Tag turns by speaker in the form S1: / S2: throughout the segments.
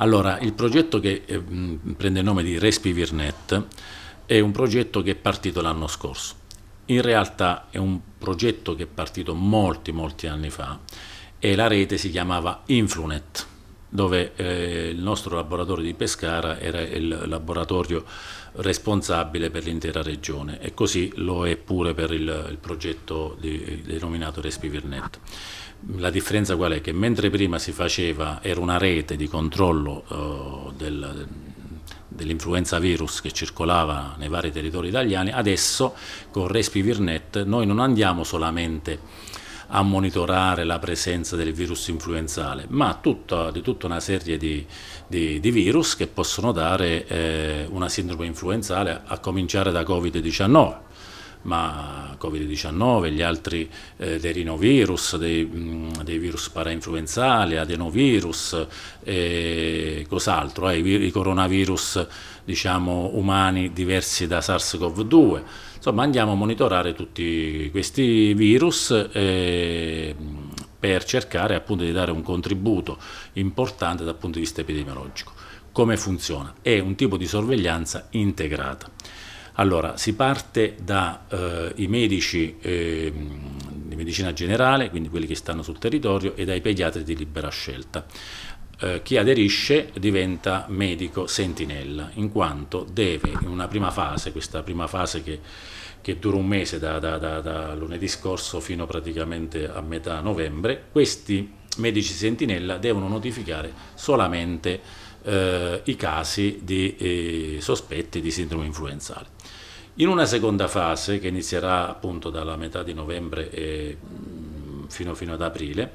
S1: Allora, il progetto che eh, prende il nome di Respivirnet è un progetto che è partito l'anno scorso. In realtà è un progetto che è partito molti, molti anni fa e la rete si chiamava Influnet dove eh, il nostro laboratorio di Pescara era il laboratorio responsabile per l'intera regione e così lo è pure per il, il progetto di, denominato Respivirnet. La differenza qual è? Che mentre prima si faceva, era una rete di controllo eh, del, dell'influenza virus che circolava nei vari territori italiani, adesso con Respivirnet noi non andiamo solamente a monitorare la presenza del virus influenzale, ma tutta, di tutta una serie di, di, di virus che possono dare eh, una sindrome influenzale a cominciare da Covid-19 ma Covid-19, gli altri eh, dei rinovirus, dei, mh, dei virus parainfluenzali, adenovirus e cos'altro, eh, i, i, coronavirus diciamo, umani diversi da SARS-CoV-2. Insomma andiamo a monitorare tutti questi virus eh, per cercare appunto di dare un contributo importante dal punto di vista epidemiologico. Come funziona? È un tipo di sorveglianza integrata. Allora, si parte dai eh, medici eh, di medicina generale, quindi quelli che stanno sul territorio, e dai pediatri di libera scelta. Eh, chi aderisce diventa medico sentinella, in quanto deve in una prima fase, questa prima fase che, che dura un mese da, da, da, da lunedì scorso fino praticamente a metà novembre, questi medici sentinella devono notificare solamente eh, i casi di eh, sospetti di sindrome influenzale. In una seconda fase, che inizierà appunto dalla metà di novembre e, mm, fino, fino, ad aprile,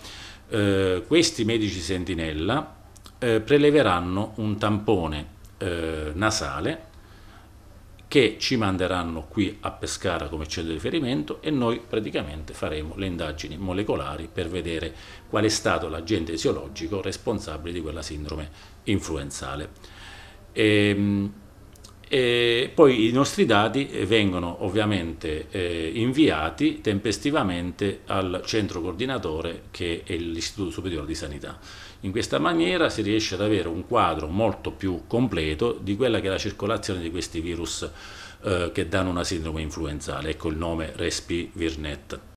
S1: eh, questi medici sentinella eh, preleveranno un tampone eh, nasale che ci manderanno qui a Pescara come centro di riferimento e noi praticamente faremo le indagini molecolari per vedere qual è stato l'agente etiologico responsabile di quella sindrome influenzale. E, ehm, e poi i nostri dati eh, vengono ovviamente eh, inviati tempestivamente al centro coordinatore che è l'Istituto Superiore di Sanità. In questa maniera si riesce ad avere un quadro molto più completo di quella che è la circolazione di questi virus eh, che danno una sindrome influenzale, ecco il nome Respi Virnet.